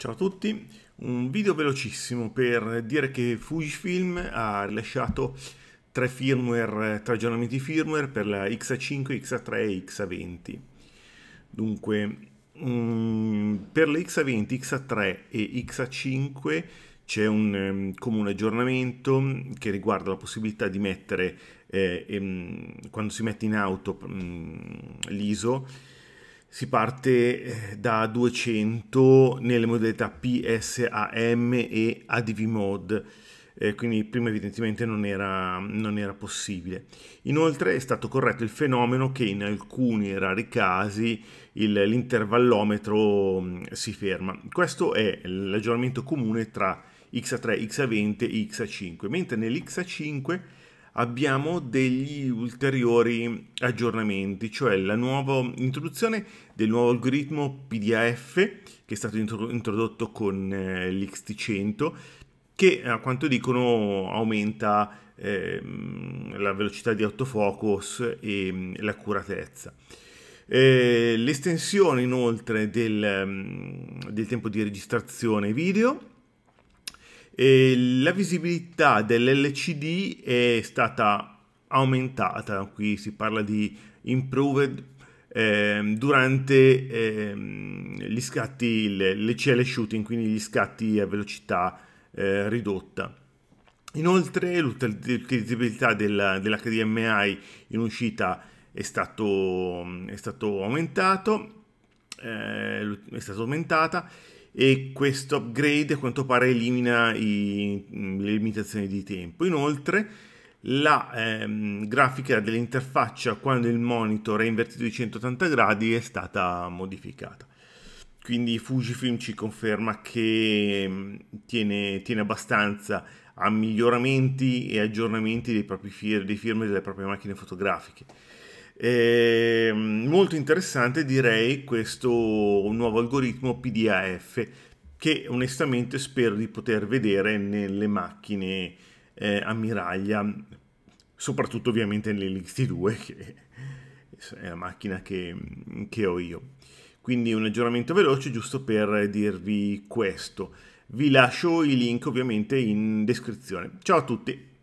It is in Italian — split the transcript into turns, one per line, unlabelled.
Ciao a tutti, un video velocissimo per dire che Fujifilm ha rilasciato tre firmware, tre aggiornamenti firmware per la XA5, XA3 e XA20. Dunque, mm, per le XA20, XA3 e XA5 c'è un ehm, comune aggiornamento che riguarda la possibilità di mettere, eh, ehm, quando si mette in auto mm, l'ISO, si parte eh, da 200 nelle modalità PSAM e ADV mod, eh, quindi prima evidentemente non era, non era, possibile. Inoltre è stato corretto il fenomeno che in alcuni rari casi l'intervallometro mm, si ferma. Questo è l'aggiornamento comune tra XA3, XA20 e XA5, mentre nell'XA5 abbiamo degli ulteriori aggiornamenti, cioè la nuova introduzione del nuovo algoritmo PDAF che è stato introdotto con eh, l'XT100 che a quanto dicono aumenta eh, la velocità di autofocus e mm, l'accuratezza. Eh, l'estensione inoltre del, mm, del tempo di registrazione video e la visibilità dell'LCD è stata aumentata, qui si parla di improved eh, durante eh, gli scatti, le, le shooting, quindi gli scatti a velocità eh, ridotta. Inoltre l'utilizzabilità della, dell'HDMI in uscita è stato, è stato aumentato, eh, è stato aumentata e questo upgrade a quanto pare elimina i, le limitazioni di tempo. Inoltre la ehm, grafica dell'interfaccia quando il monitor è invertito di 180 gradi è stata modificata. Quindi Fujifilm ci conferma che tiene, tiene abbastanza a miglioramenti e aggiornamenti dei propri fir- dei firmware delle proprie macchine fotografiche. Eh, molto interessante direi questo nuovo algoritmo PDAF che onestamente spero di poter vedere nelle macchine eh, ammiraglia, soprattutto ovviamente nell'XT2 che è la macchina che, che ho io. Quindi un aggiornamento veloce giusto per dirvi questo. Vi lascio i link ovviamente in descrizione. Ciao a tutti!